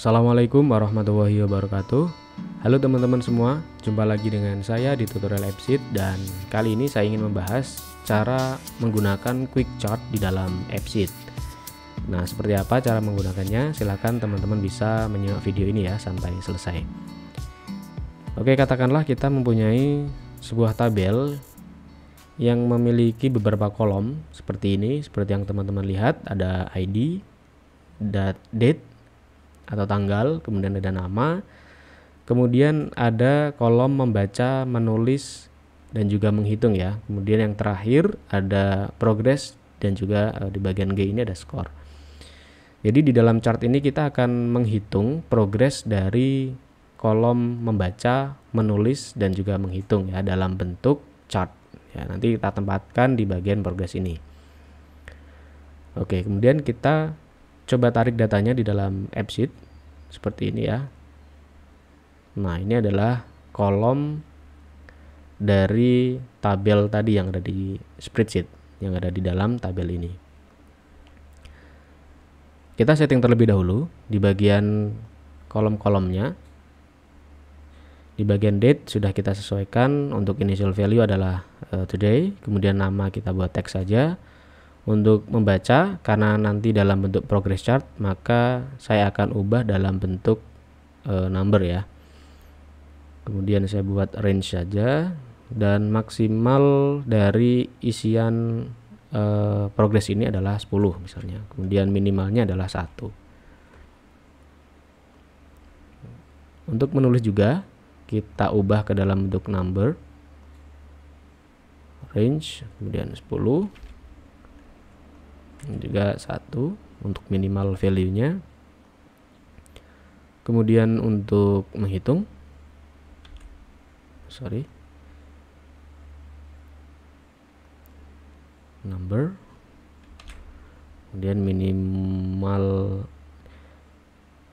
Assalamualaikum warahmatullahi wabarakatuh Halo teman-teman semua, jumpa lagi dengan saya di tutorial Epsit dan kali ini saya ingin membahas cara menggunakan quick chart di dalam Epsit. Nah seperti apa cara menggunakannya silahkan teman-teman bisa menyimak video ini ya sampai selesai Oke katakanlah kita mempunyai sebuah tabel yang memiliki beberapa kolom seperti ini seperti yang teman-teman lihat ada ID, date, atau tanggal, kemudian ada nama, kemudian ada kolom membaca, menulis, dan juga menghitung ya. Kemudian yang terakhir ada progress dan juga eh, di bagian G ini ada skor. Jadi di dalam chart ini kita akan menghitung progres dari kolom membaca, menulis dan juga menghitung ya dalam bentuk chart. Ya, nanti kita tempatkan di bagian progres ini. Oke, kemudian kita coba tarik datanya di dalam AppSheet seperti ini ya. Nah, ini adalah kolom dari tabel tadi yang ada di spreadsheet, yang ada di dalam tabel ini. Kita setting terlebih dahulu di bagian kolom-kolomnya. Di bagian date sudah kita sesuaikan untuk initial value adalah uh, today, kemudian nama kita buat teks saja untuk membaca karena nanti dalam bentuk progress chart maka saya akan ubah dalam bentuk e, number ya kemudian saya buat range saja dan maksimal dari isian e, progress ini adalah 10 misalnya kemudian minimalnya adalah satu untuk menulis juga kita ubah ke dalam bentuk number range kemudian 10 juga satu untuk minimal value-nya. Kemudian untuk menghitung, sorry, number, kemudian minimal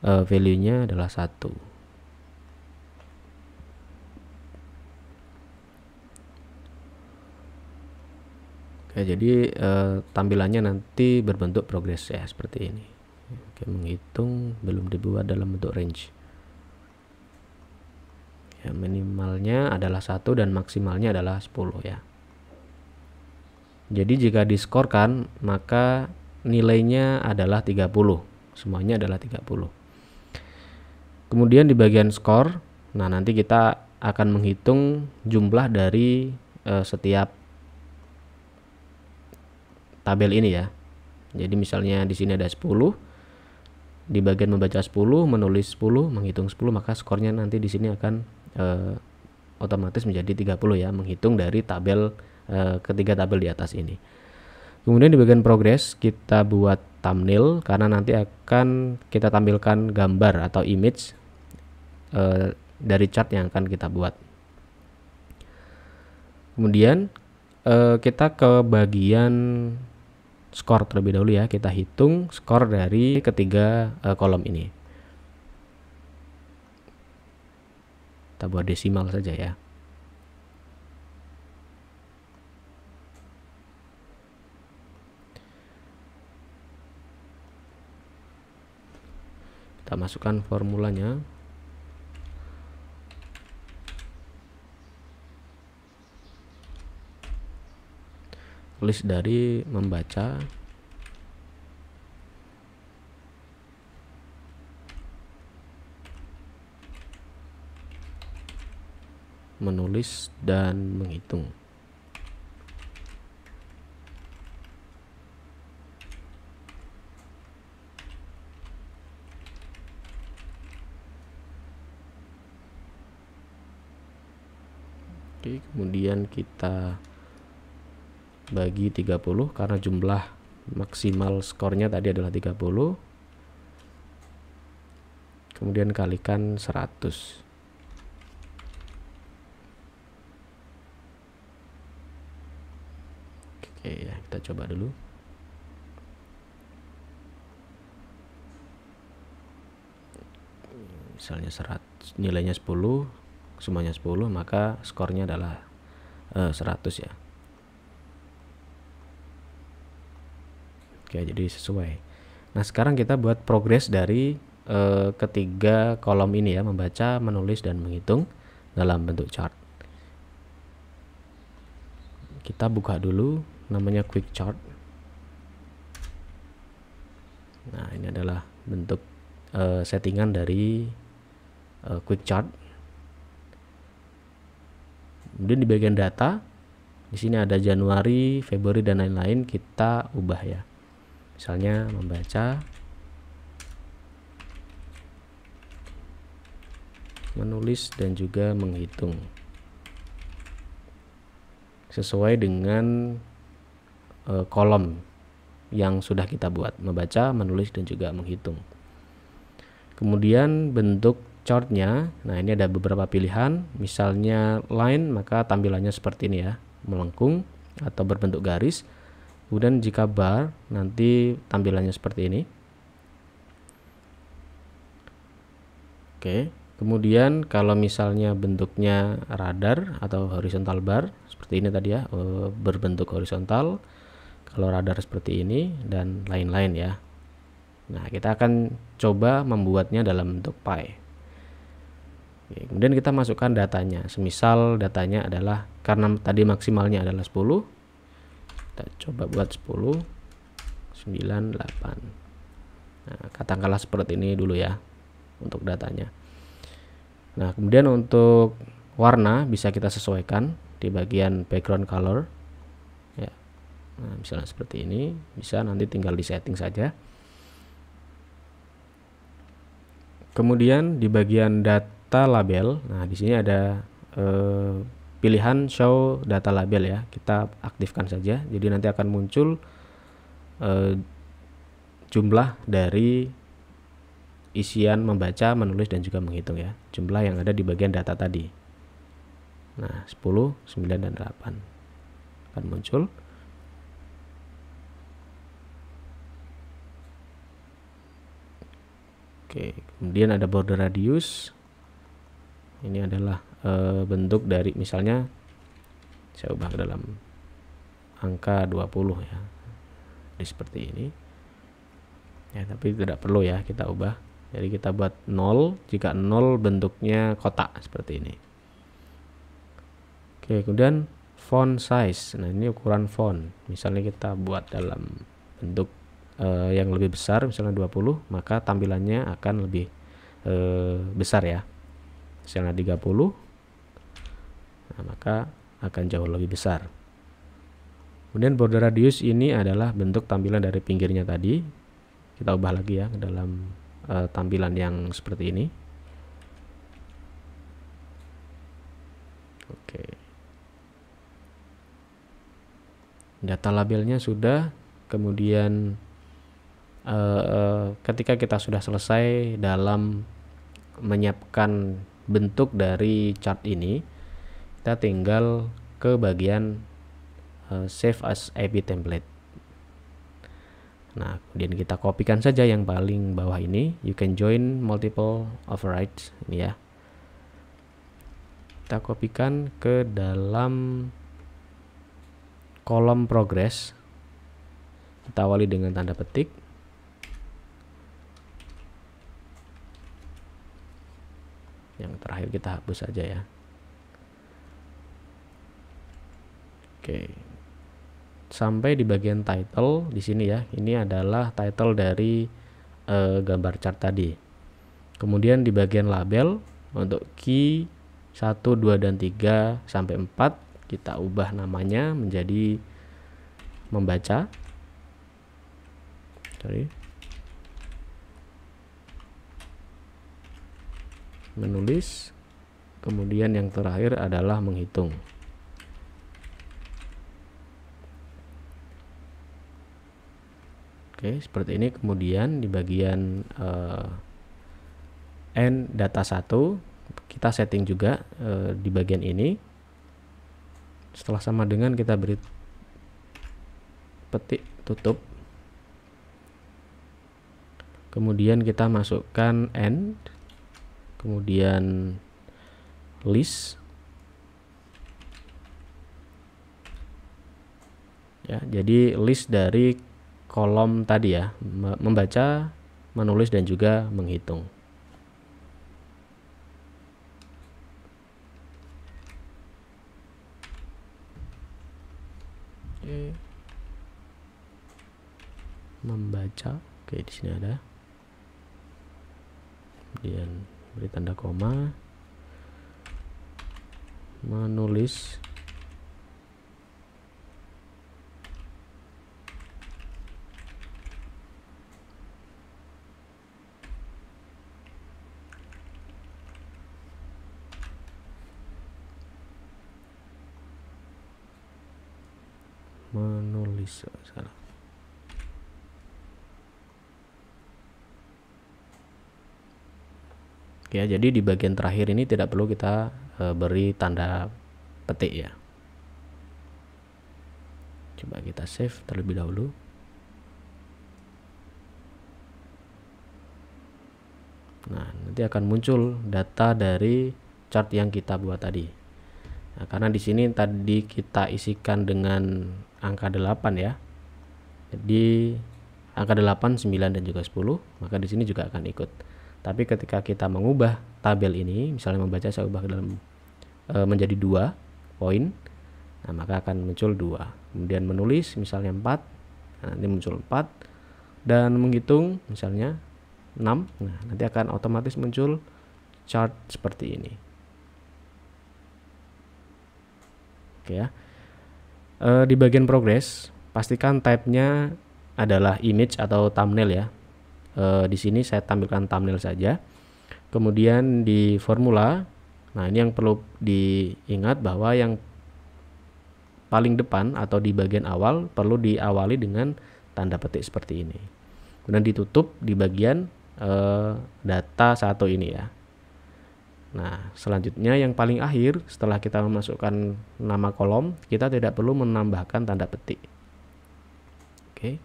uh, value-nya adalah satu. ya jadi eh, tampilannya nanti berbentuk progres ya seperti ini Oke menghitung belum dibuat dalam bentuk range ya minimalnya adalah satu dan maksimalnya adalah 10 ya jadi jika diskorkan maka nilainya adalah 30 semuanya adalah 30 kemudian di bagian skor nah nanti kita akan menghitung jumlah dari eh, setiap tabel ini ya. Jadi misalnya di sini ada 10, di bagian membaca 10, menulis 10, menghitung 10, maka skornya nanti di sini akan e, otomatis menjadi 30 ya, menghitung dari tabel e, ketiga tabel di atas ini. Kemudian di bagian progress kita buat thumbnail karena nanti akan kita tampilkan gambar atau image e, dari chart yang akan kita buat. Kemudian e, kita ke bagian skor terlebih dahulu ya. Kita hitung skor dari ketiga uh, kolom ini. Kita buat desimal saja ya. Kita masukkan formulanya. list dari membaca menulis dan menghitung Oke, kemudian kita bagi 30 karena jumlah maksimal skornya tadi adalah 30 kemudian kalikan 100 oke ya kita coba dulu misalnya 100 nilainya 10 semuanya 10 maka skornya adalah eh, 100 ya Oke, ya, jadi sesuai. Nah, sekarang kita buat progres dari uh, ketiga kolom ini ya, membaca, menulis dan menghitung dalam bentuk chart. Kita buka dulu namanya quick chart. Nah, ini adalah bentuk uh, settingan dari uh, quick chart. Kemudian di bagian data, di sini ada Januari, Februari dan lain-lain kita ubah ya misalnya membaca menulis dan juga menghitung sesuai dengan e, kolom yang sudah kita buat membaca menulis dan juga menghitung kemudian bentuk chartnya nah ini ada beberapa pilihan misalnya line maka tampilannya seperti ini ya melengkung atau berbentuk garis Kemudian jika bar nanti tampilannya seperti ini. Oke, kemudian kalau misalnya bentuknya radar atau horizontal bar seperti ini tadi ya, eh, berbentuk horizontal. Kalau radar seperti ini dan lain-lain ya. Nah, kita akan coba membuatnya dalam bentuk pie. Oke, kemudian kita masukkan datanya. Semisal datanya adalah karena tadi maksimalnya adalah 10, kita coba buat 10 9 8 nah katakanlah seperti ini dulu ya untuk datanya nah kemudian untuk warna bisa kita sesuaikan di bagian background color ya nah, misalnya seperti ini bisa nanti tinggal di setting saja kemudian di bagian data label nah di sini ada eh, pilihan show data label ya kita aktifkan saja jadi nanti akan muncul eh, jumlah dari isian membaca, menulis dan juga menghitung ya jumlah yang ada di bagian data tadi nah 10, 9 dan 8 akan muncul Oke, kemudian ada border radius. Ini adalah e, bentuk dari misalnya saya ubah ke dalam angka 20 ya di seperti ini ya tapi tidak perlu ya kita ubah jadi kita buat 0 jika 0 bentuknya kotak seperti ini oke kemudian font size nah ini ukuran font misalnya kita buat dalam bentuk eh, yang lebih besar misalnya 20 maka tampilannya akan lebih eh, besar ya misalnya 30 nah, maka akan jauh lebih besar. Kemudian border radius ini adalah bentuk tampilan dari pinggirnya tadi. Kita ubah lagi ya ke dalam uh, tampilan yang seperti ini. Oke. Data labelnya sudah, kemudian uh, uh, ketika kita sudah selesai dalam menyiapkan bentuk dari chart ini, kita tinggal ke bagian uh, save as IP template nah kemudian kita kopikan saja yang paling bawah ini you can join multiple overrides ini ya kita kopikan ke dalam kolom progress kita awali dengan tanda petik yang terakhir kita hapus saja ya Oke. Sampai di bagian title di sini ya. Ini adalah title dari eh, gambar chart tadi. Kemudian di bagian label untuk key 1, 2 dan 3 sampai 4 kita ubah namanya menjadi membaca. Sorry. Menulis. Kemudian yang terakhir adalah menghitung. Oke, seperti ini kemudian di bagian uh, n data 1 kita setting juga uh, di bagian ini. Setelah sama dengan kita beri petik tutup. Kemudian kita masukkan n kemudian list ya jadi list dari kolom tadi ya, membaca, menulis dan juga menghitung. Membaca, oke di sini ada. Kemudian beri tanda koma. Menulis bisa sana ya jadi di bagian terakhir ini tidak perlu kita e, beri tanda petik ya coba kita save terlebih dahulu nah nanti akan muncul data dari chart yang kita buat tadi nah, karena di sini tadi kita isikan dengan angka 8 ya. Jadi angka 8, 9 dan juga 10, maka di sini juga akan ikut. Tapi ketika kita mengubah tabel ini, misalnya membaca saya ubah ke dalam e, menjadi dua poin, nah maka akan muncul dua. Kemudian menulis misalnya 4, nah, nanti muncul 4 dan menghitung misalnya 6, nah nanti akan otomatis muncul chart seperti ini. Oke ya. Uh, di bagian progress, pastikan type-nya adalah image atau thumbnail ya. Uh, di sini saya tampilkan thumbnail saja. Kemudian di formula, nah ini yang perlu diingat bahwa yang paling depan atau di bagian awal perlu diawali dengan tanda petik seperti ini. Kemudian ditutup di bagian eh, data satu ini ya. Nah, selanjutnya yang paling akhir setelah kita memasukkan nama kolom, kita tidak perlu menambahkan tanda petik. Oke.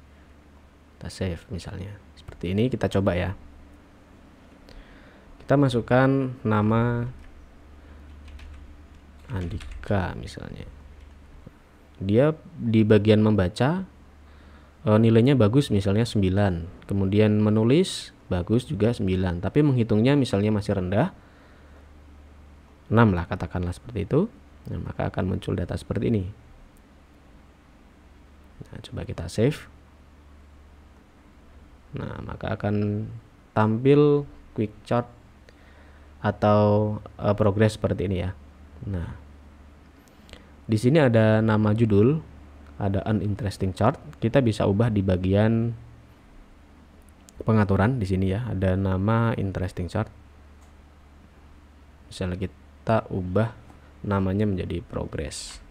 Kita save misalnya. Seperti ini kita coba ya. Kita masukkan nama Andika misalnya. Dia di bagian membaca eh, nilainya bagus misalnya 9. Kemudian menulis bagus juga 9, tapi menghitungnya misalnya masih rendah 6 lah katakanlah seperti itu nah, maka akan muncul data seperti ini nah, coba kita save nah maka akan tampil quick chart atau uh, eh, progress seperti ini ya nah di sini ada nama judul ada uninteresting chart kita bisa ubah di bagian pengaturan di sini ya ada nama interesting chart misalnya kita kita ubah namanya menjadi progress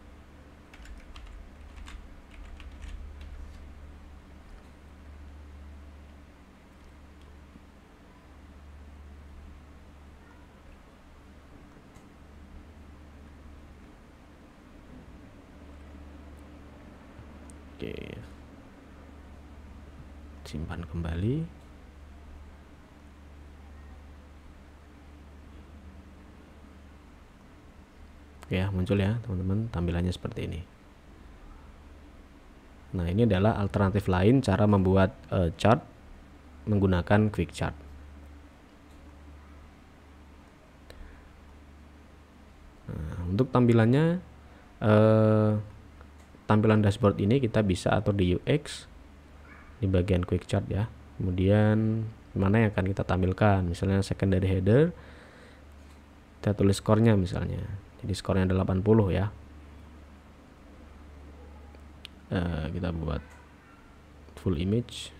Oke. Simpan kembali. ya muncul ya teman-teman tampilannya seperti ini nah ini adalah alternatif lain cara membuat uh, chart menggunakan quick chart nah, untuk tampilannya uh, tampilan dashboard ini kita bisa atur di UX di bagian quick chart ya kemudian mana yang akan kita tampilkan misalnya secondary header kita tulis skornya misalnya jadi skornya 80 ya nah, kita buat full image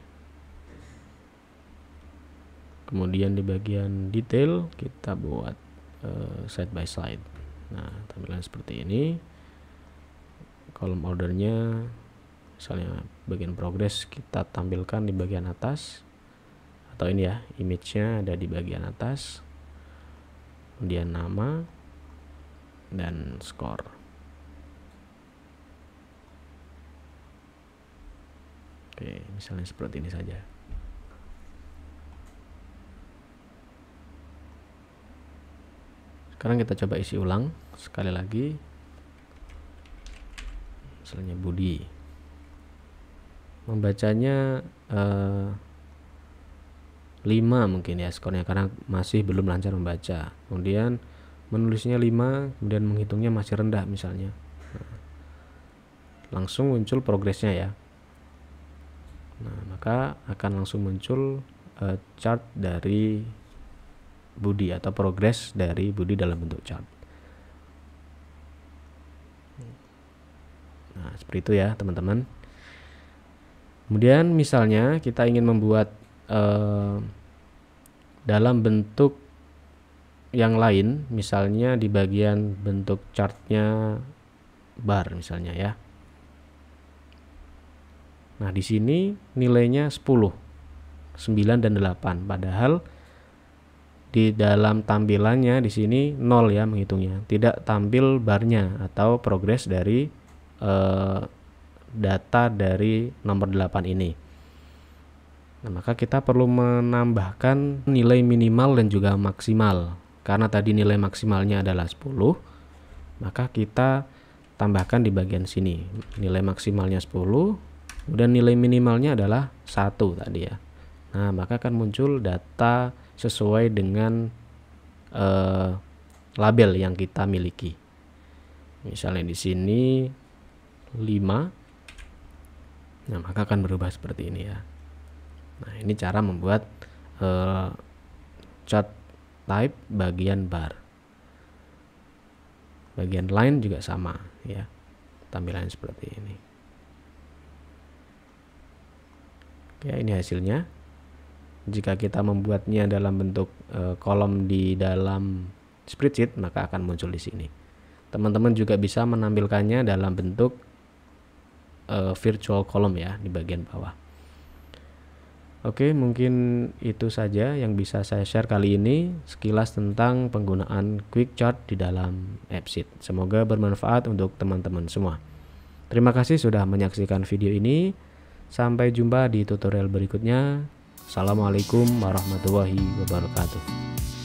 kemudian di bagian detail kita buat uh, side by side nah tampilan seperti ini kolom ordernya misalnya bagian progress kita tampilkan di bagian atas atau ini ya image-nya ada di bagian atas kemudian nama dan skor. Oke, misalnya seperti ini saja. Sekarang kita coba isi ulang sekali lagi. Misalnya Budi. Membacanya eh, 5 mungkin ya skornya karena masih belum lancar membaca. Kemudian menulisnya 5 kemudian menghitungnya masih rendah misalnya nah, langsung muncul progresnya ya nah maka akan langsung muncul uh, chart dari Budi atau progres dari Budi dalam bentuk chart nah seperti itu ya teman-teman kemudian misalnya kita ingin membuat uh, dalam bentuk yang lain misalnya di bagian bentuk chartnya bar misalnya ya nah di sini nilainya 10 9 dan 8 padahal di dalam tampilannya di sini 0 ya menghitungnya tidak tampil barnya atau progres dari eh, data dari nomor 8 ini Nah, maka kita perlu menambahkan nilai minimal dan juga maksimal karena tadi nilai maksimalnya adalah 10, maka kita tambahkan di bagian sini. Nilai maksimalnya 10, kemudian nilai minimalnya adalah satu tadi ya. Nah, maka akan muncul data sesuai dengan eh, label yang kita miliki. Misalnya di sini 5. Nah, maka akan berubah seperti ini ya. Nah, ini cara membuat eh, chart type bagian bar bagian line juga sama ya tampilan seperti ini ya ini hasilnya jika kita membuatnya dalam bentuk e, kolom di dalam spreadsheet maka akan muncul di sini teman-teman juga bisa menampilkannya dalam bentuk e, virtual column ya di bagian bawah Oke, mungkin itu saja yang bisa saya share kali ini sekilas tentang penggunaan quick chart di dalam AppSheet. Semoga bermanfaat untuk teman-teman semua. Terima kasih sudah menyaksikan video ini. Sampai jumpa di tutorial berikutnya. Assalamualaikum warahmatullahi wabarakatuh.